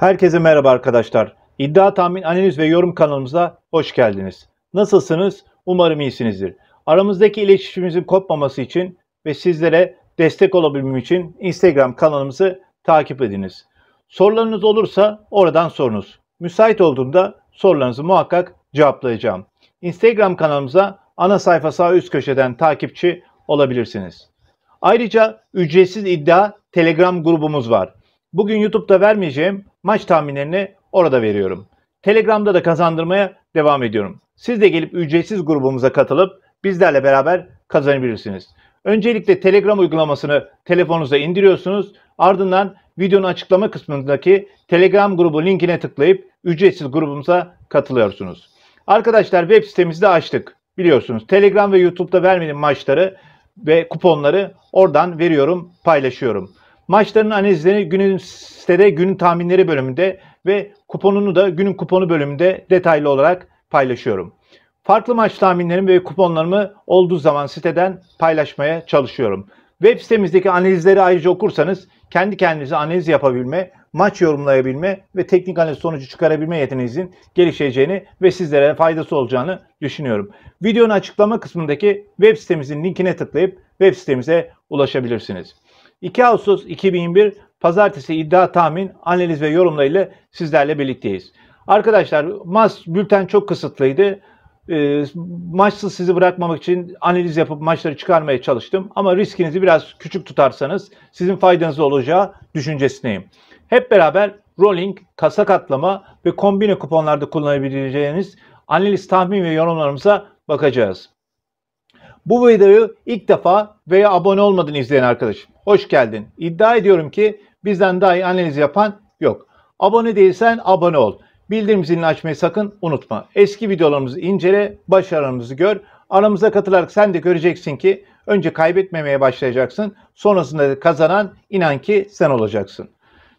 Herkese merhaba arkadaşlar. İddia tahmin analiz ve yorum kanalımıza hoş geldiniz. Nasılsınız? Umarım iyisinizdir. Aramızdaki iletişimimizin kopmaması için ve sizlere destek olabilmem için Instagram kanalımızı takip ediniz. Sorularınız olursa oradan sorunuz. Müsait olduğumda sorularınızı muhakkak cevaplayacağım. Instagram kanalımıza ana sayfa sağ üst köşeden takipçi olabilirsiniz. Ayrıca ücretsiz iddia Telegram grubumuz var. Bugün YouTube'da vermeyeceğim maç tahminlerini orada veriyorum. Telegram'da da kazandırmaya devam ediyorum. Siz de gelip ücretsiz grubumuza katılıp bizlerle beraber kazanabilirsiniz. Öncelikle Telegram uygulamasını telefonunuza indiriyorsunuz. Ardından videonun açıklama kısmındaki Telegram grubu linkine tıklayıp ücretsiz grubumuza katılıyorsunuz. Arkadaşlar web sitemizi de açtık. Biliyorsunuz Telegram ve YouTube'da vermediğim maçları ve kuponları oradan veriyorum, paylaşıyorum. Maçların analizlerini günün sitede günün tahminleri bölümünde ve kuponunu da günün kuponu bölümünde detaylı olarak paylaşıyorum. Farklı maç tahminlerimi ve kuponlarımı olduğu zaman siteden paylaşmaya çalışıyorum. Web sitemizdeki analizleri ayrıca okursanız kendi kendinize analiz yapabilme, maç yorumlayabilme ve teknik analiz sonucu çıkarabilme yeteneğinizin gelişeceğini ve sizlere faydası olacağını düşünüyorum. Videonun açıklama kısmındaki web sitemizin linkine tıklayıp web sitemize ulaşabilirsiniz. 2 Ağustos 2001 Pazartesi iddia tahmin, analiz ve Yorumlarıyla sizlerle birlikteyiz. Arkadaşlar maç bülten çok kısıtlıydı. E, maçsız sizi bırakmamak için analiz yapıp maçları çıkarmaya çalıştım. Ama riskinizi biraz küçük tutarsanız sizin faydanız olacağı düşüncesindeyim. Hep beraber rolling, kasa katlama ve kombine kuponlarda kullanabileceğiniz analiz tahmin ve yorumlarımıza bakacağız. Bu videoyu ilk defa veya abone olmadın izleyen arkadaşım. Hoş geldin. İddia ediyorum ki bizden daha iyi analiz yapan yok. Abone değilsen abone ol. Bildirim zilini açmayı sakın unutma. Eski videolarımızı incele, başarılarımızı gör. Aramıza katılarak sen de göreceksin ki önce kaybetmemeye başlayacaksın. Sonrasında kazanan inan ki sen olacaksın.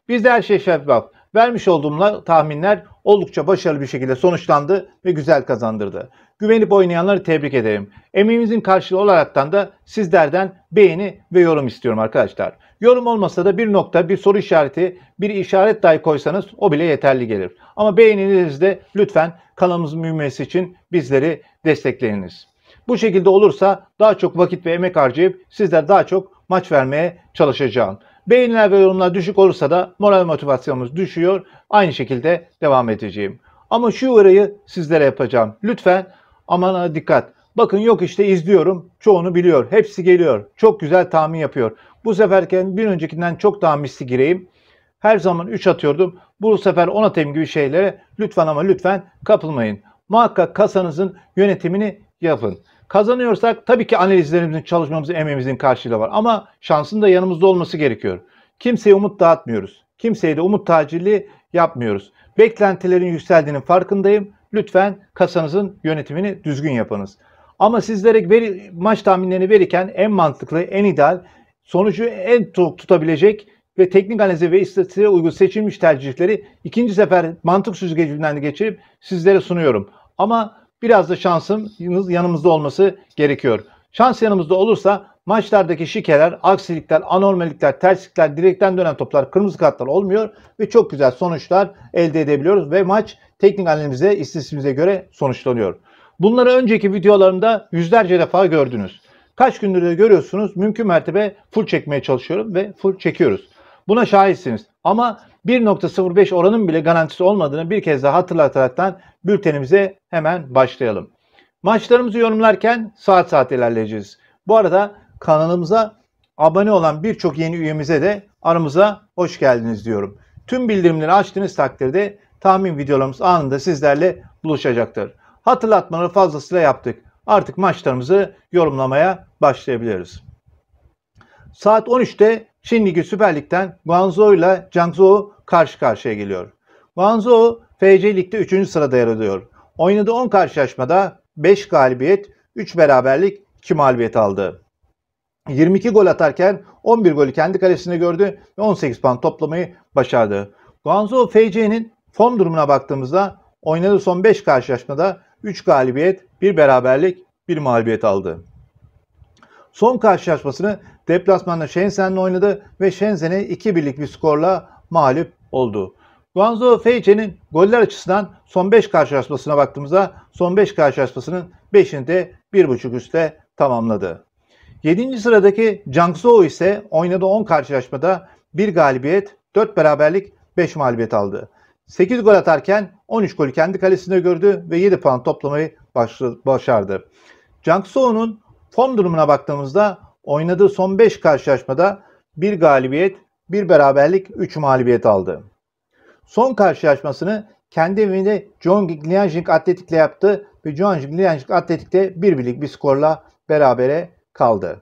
Bizde her şey şeffaf. Vermiş olduğumla tahminler oldukça başarılı bir şekilde sonuçlandı ve güzel kazandırdı. Güvenip oynayanları tebrik ederim. Emeğimizin karşılığı olaraktan da sizlerden beğeni ve yorum istiyorum arkadaşlar. Yorum olmasa da bir nokta, bir soru işareti, bir işaret dahi koysanız o bile yeterli gelir. Ama beğeniniz de lütfen kanalımızın büyümesi için bizleri destekleyiniz. Bu şekilde olursa daha çok vakit ve emek harcayıp sizler daha çok maç vermeye çalışacağım. Beğeniler ve yorumlar düşük olursa da moral motivasyonumuz düşüyor. Aynı şekilde devam edeceğim. Ama şu uyarıyı sizlere yapacağım. Lütfen Aman ha dikkat. Bakın yok işte izliyorum. Çoğunu biliyor. Hepsi geliyor. Çok güzel tahmin yapıyor. Bu seferken bir öncekinden çok daha misli gireyim. Her zaman 3 atıyordum. Bu sefer 10 atayım gibi şeylere lütfen ama lütfen kapılmayın. Muhakkak kasanızın yönetimini yapın. Kazanıyorsak tabii ki analizlerimizin, çalışmamızın, emeğimizin karşılığı var. Ama şansın da yanımızda olması gerekiyor. Kimseye umut dağıtmıyoruz. Kimseye de umut tacili yapmıyoruz. Beklentilerin yükseldiğinin farkındayım lütfen kasanızın yönetimini düzgün yapınız. Ama sizlere veri, maç tahminlerini verirken en mantıklı, en ideal, sonucu en çok tutabilecek ve teknik analize ve istatistiğe uygun seçilmiş tercihleri ikinci sefer mantık süzgecinden geçirip sizlere sunuyorum. Ama biraz da şansımız yanımızda olması gerekiyor. Şans yanımızda olursa Maçlardaki şikeler, aksilikler, anormalikler, terslikler, direkten dönen toplar, kırmızı kartlar olmuyor ve çok güzel sonuçlar elde edebiliyoruz ve maç teknik analizimize, istisimize göre sonuçlanıyor. Bunları önceki videolarımda yüzlerce defa gördünüz. Kaç gündür de görüyorsunuz mümkün mertebe full çekmeye çalışıyorum ve full çekiyoruz. Buna şahitsiniz. Ama 1.05 oranın bile garantisi olmadığını bir kez daha hatırlataraktan bültenimize hemen başlayalım. Maçlarımızı yorumlarken saat saat ilerleyeceğiz. Bu arada kanalımıza abone olan birçok yeni üyemize de aramıza hoş geldiniz diyorum. Tüm bildirimleri açtığınız takdirde tahmin videolarımız anında sizlerle buluşacaktır. Hatırlatmaları fazlasıyla yaptık. Artık maçlarımızı yorumlamaya başlayabiliriz. Saat 13'te Çin Ligi Süper Lig'den Guangzhou ile Jiangsu karşı karşıya geliyor. Guangzhou FC Lig'de 3. sırada yer alıyor. Oynadığı 10 karşılaşmada 5 galibiyet, 3 beraberlik, 2 mağlubiyet aldı. 22 gol atarken 11 golü kendi kalesine gördü ve 18 puan toplamayı başardı. Guangzhou FC'nin form durumuna baktığımızda oynadığı son 5 karşılaşmada 3 galibiyet, 1 beraberlik, 1 mağlubiyet aldı. Son karşılaşmasını deplasmanda Shenzhen'le oynadı ve Shenzhen'i 2 birlik bir skorla mağlup oldu. Guangzhou Feiche'nin goller açısından son 5 karşılaşmasına baktığımızda son 5 karşılaşmasının 5'ini de 1.5 üstte tamamladı. 7. sıradaki Jang Soo ise oynadığı 10 karşılaşmada 1 galibiyet, 4 beraberlik, 5 mağlubiyet aldı. 8 gol atarken 13 golü kendi kalesinde gördü ve 7 puan toplamayı başardı. Jang Soo'nun form durumuna baktığımızda oynadığı son 5 karşılaşmada 1 galibiyet, 1 beraberlik, 3 mağlubiyet aldı. Son karşılaşmasını kendi evinde John Lianjing Atletik'le yaptı ve John Lianjing Atletik'te 1 birlik bir skorla berabere kaldı.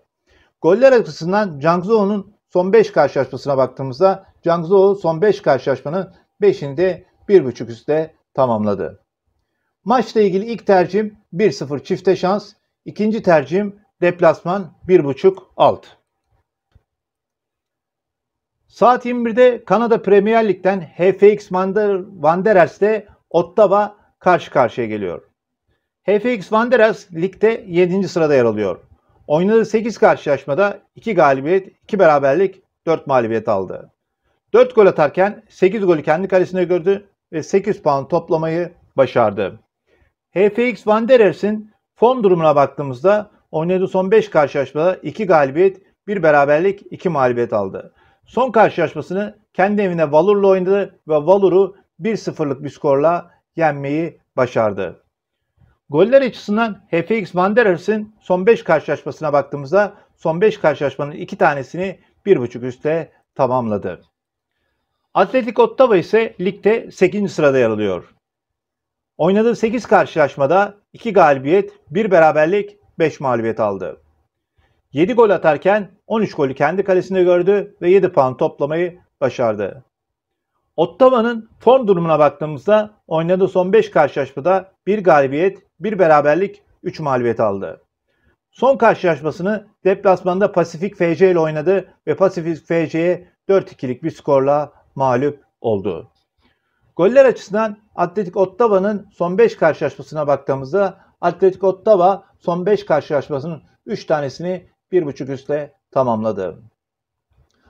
Goller açısından Zhang Zhou'nun son 5 karşılaşmasına baktığımızda Zhang Zhou son 5 karşılaşmanın 5'inde 1.5 üstte tamamladı. Maçla ilgili ilk tercihim 1-0 çifte şans, ikinci tercihim deplasman 1.5 alt. Saat 21'de Kanada Premier Lig'den HFX Wanderers'te Ottawa karşı karşıya geliyor. HFX Wanderers ligde 7. sırada yer alıyor. Oynadığı 8 karşılaşmada 2 galibiyet, 2 beraberlik, 4 mağlubiyet aldı. 4 gol atarken 8 golü kendi kalesine gördü ve 8 puan toplamayı başardı. HFX Wanderers'in form durumuna baktığımızda oynadığı son 5 karşılaşmada 2 galibiyet, 1 beraberlik, 2 mağlubiyet aldı. Son karşılaşmasını kendi evine Valur'la oynadı ve Valur'u 1-0'lık bir skorla yenmeyi başardı. Goller açısından HFX Wanderers'in son 5 karşılaşmasına baktığımızda son 5 karşılaşmanın 2 tanesini 1.5 üstte tamamladı. Atletik Ottawa ise ligde 8. sırada yer alıyor. Oynadığı 8 karşılaşmada 2 galibiyet, 1 beraberlik, 5 mağlubiyet aldı. 7 gol atarken 13 golü kendi kalesinde gördü ve 7 puan toplamayı başardı. Ottawa'nın form durumuna baktığımızda oynadığı son 5 karşılaşmada 1 galibiyet, bir beraberlik 3 mağlubiyet aldı. Son karşılaşmasını deplasmanda Pasifik FC ile oynadı ve Pasifik FC'ye 4-2'lik bir skorla mağlup oldu. Goller açısından Atletik Ottawa'nın son 5 karşılaşmasına baktığımızda Atletik Ottawa son 5 karşılaşmasının 3 tanesini 1.5 üstle tamamladı.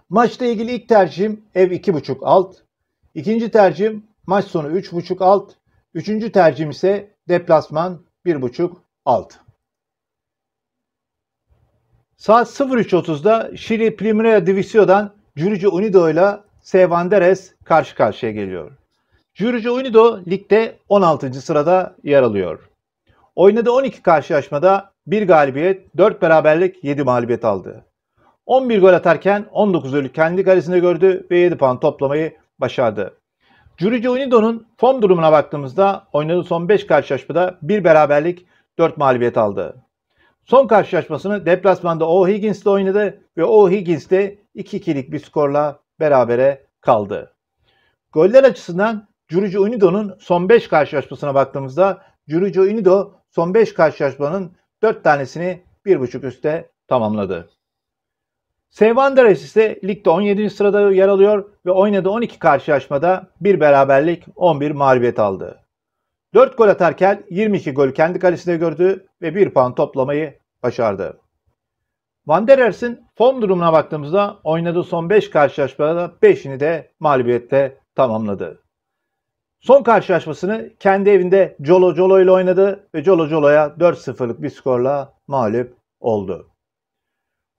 Maçla ilgili ilk tercihim ev 2.5 alt. İkinci tercihim maç sonu 3.5 alt. Üçüncü tercihim ise Deplasman 1.5 alt. Saat 03.30'da Şili Primera Divisio'dan Jurici Unido ile Sevanderes karşı karşıya geliyor. Jurici Unido ligde 16. sırada yer alıyor. Oynadığı 12 karşılaşmada 1 galibiyet, 4 beraberlik, 7 mağlubiyet aldı. 11 gol atarken 19'u kendi kalesinde gördü ve 7 puan toplamayı başardı. Jurici Unido'nun form durumuna baktığımızda oynadığı son 5 karşılaşmada bir beraberlik 4 mağlubiyet aldı. Son karşılaşmasını deplasmanda O'Higgins'le oynadı ve O'Higgins de 2-2'lik bir skorla berabere kaldı. Goller açısından Jurici Unido'nun son 5 karşılaşmasına baktığımızda Jurici Unido son 5 karşılaşmanın 4 tanesini 1.5 üstte tamamladı. Sevanderes ise ligde 17. sırada yer alıyor ve oynadığı 12 karşılaşmada bir beraberlik 11 mağlubiyet aldı. 4 gol atarken 22 gol kendi kalesine gördü ve 1 puan toplamayı başardı. Van der Ers'in form durumuna baktığımızda oynadığı son 5 karşılaşmada 5'ini de mağlubiyette tamamladı. Son karşılaşmasını kendi evinde Colo Colo ile oynadı ve Colo Colo'ya 4-0'lık bir skorla mağlup oldu.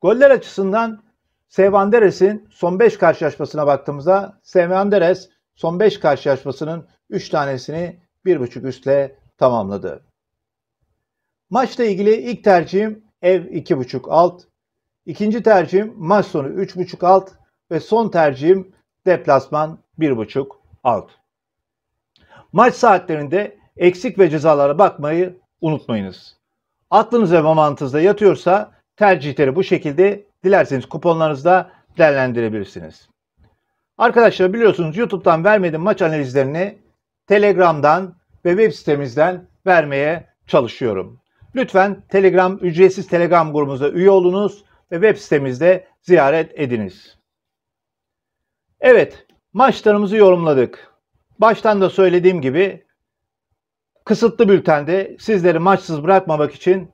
Goller açısından Sevanderes'in son 5 karşılaşmasına baktığımızda Sevanderes son 5 karşılaşmasının 3 tanesini 1.5 üstle tamamladı. Maçla ilgili ilk tercihim ev 2.5 alt, ikinci tercihim maç sonu 3.5 alt ve son tercihim deplasman 1.5 alt. Maç saatlerinde eksik ve cezalara bakmayı unutmayınız. Aklınız ve mantığınızda yatıyorsa tercihleri bu şekilde dilerseniz kuponlarınızda değerlendirebilirsiniz. Arkadaşlar biliyorsunuz YouTube'dan vermediğim maç analizlerini Telegram'dan ve web sitemizden vermeye çalışıyorum. Lütfen Telegram ücretsiz Telegram grubumuza üye olunuz ve web sitemizde ziyaret ediniz. Evet, maçlarımızı yorumladık. Baştan da söylediğim gibi kısıtlı bültende sizleri maçsız bırakmamak için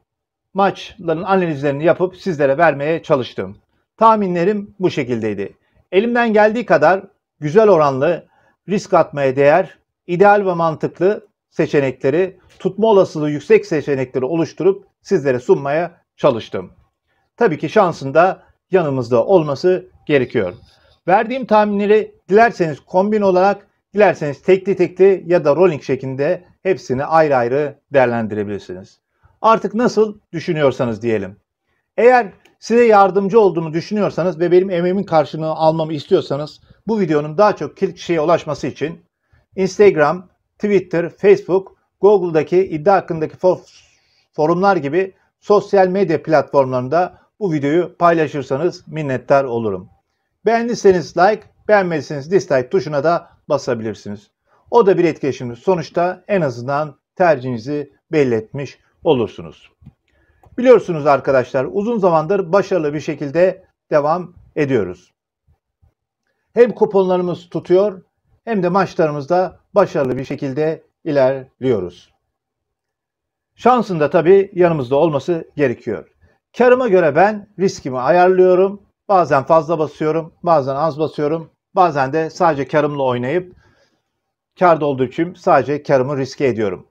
maçların analizlerini yapıp sizlere vermeye çalıştım. Tahminlerim bu şekildeydi. Elimden geldiği kadar güzel oranlı, risk atmaya değer, ideal ve mantıklı seçenekleri, tutma olasılığı yüksek seçenekleri oluşturup sizlere sunmaya çalıştım. Tabii ki şansın da yanımızda olması gerekiyor. Verdiğim tahminleri dilerseniz kombin olarak, dilerseniz tekli tekli ya da rolling şeklinde hepsini ayrı ayrı değerlendirebilirsiniz. Artık nasıl düşünüyorsanız diyelim. Eğer size yardımcı olduğumu düşünüyorsanız ve benim emeğimin karşılığını almamı istiyorsanız bu videonun daha çok kişiye ulaşması için Instagram, Twitter, Facebook, Google'daki iddia hakkındaki forumlar gibi sosyal medya platformlarında bu videoyu paylaşırsanız minnettar olurum. Beğendiyseniz like, beğenmediyseniz dislike tuşuna da basabilirsiniz. O da bir etkileşimdir. Sonuçta en azından tercihinizi belli etmiş olursunuz. Biliyorsunuz arkadaşlar uzun zamandır başarılı bir şekilde devam ediyoruz. Hem kuponlarımız tutuyor hem de maçlarımızda başarılı bir şekilde ilerliyoruz. Şansın da tabii yanımızda olması gerekiyor. Karıma göre ben riskimi ayarlıyorum. Bazen fazla basıyorum, bazen az basıyorum. Bazen de sadece karımla oynayıp karda olduğu için sadece karımı riske ediyorum.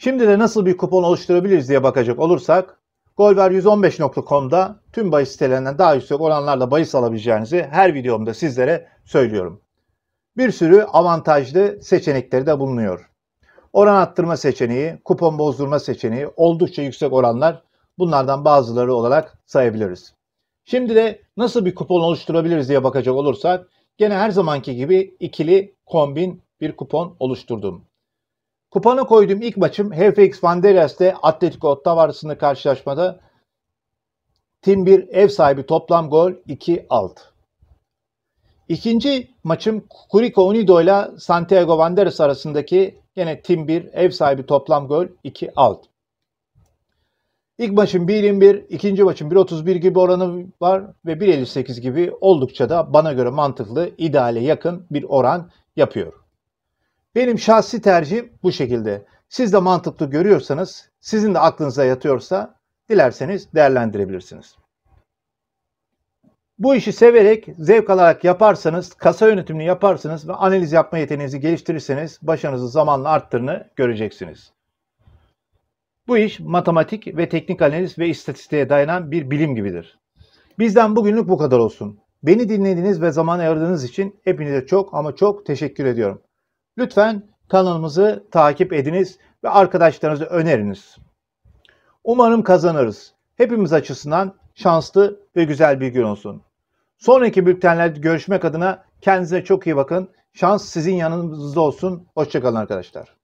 Şimdi de nasıl bir kupon oluşturabiliriz diye bakacak olursak golver115.com'da tüm bahis sitelerinden daha yüksek oranlarla bahis alabileceğinizi her videomda sizlere söylüyorum. Bir sürü avantajlı seçenekleri de bulunuyor. Oran arttırma seçeneği, kupon bozdurma seçeneği oldukça yüksek oranlar bunlardan bazıları olarak sayabiliriz. Şimdi de nasıl bir kupon oluşturabiliriz diye bakacak olursak gene her zamanki gibi ikili kombin bir kupon oluşturdum. Kupana koyduğum ilk maçım HFX Vanderas'te Atletico Ottawara'sını karşılaşmada Tim 1 ev sahibi toplam gol 2 aldı. İkinci maçım Kuriko Unido ile Santiago Wanderers arasındaki yine Tim 1 ev sahibi toplam gol 2 aldı. İlk maçım 1.21, ikinci maçım 1-31 gibi oranı var ve 1-58 gibi oldukça da bana göre mantıklı, ideale yakın bir oran yapıyor. Benim şahsi tercihim bu şekilde. Siz de mantıklı görüyorsanız, sizin de aklınıza yatıyorsa dilerseniz değerlendirebilirsiniz. Bu işi severek, zevk alarak yaparsanız, kasa yönetimini yaparsanız ve analiz yapma yeteneğinizi geliştirirseniz başarınızı zamanla arttığını göreceksiniz. Bu iş matematik ve teknik analiz ve istatistiğe dayanan bir bilim gibidir. Bizden bugünlük bu kadar olsun. Beni dinlediğiniz ve zaman ayırdığınız için hepinize çok ama çok teşekkür ediyorum. Lütfen kanalımızı takip ediniz ve arkadaşlarınızı öneriniz. Umarım kazanırız. Hepimiz açısından şanslı ve güzel bir gün olsun. Sonraki bültenlerde görüşmek adına kendinize çok iyi bakın. Şans sizin yanınızda olsun. Hoşçakalın arkadaşlar.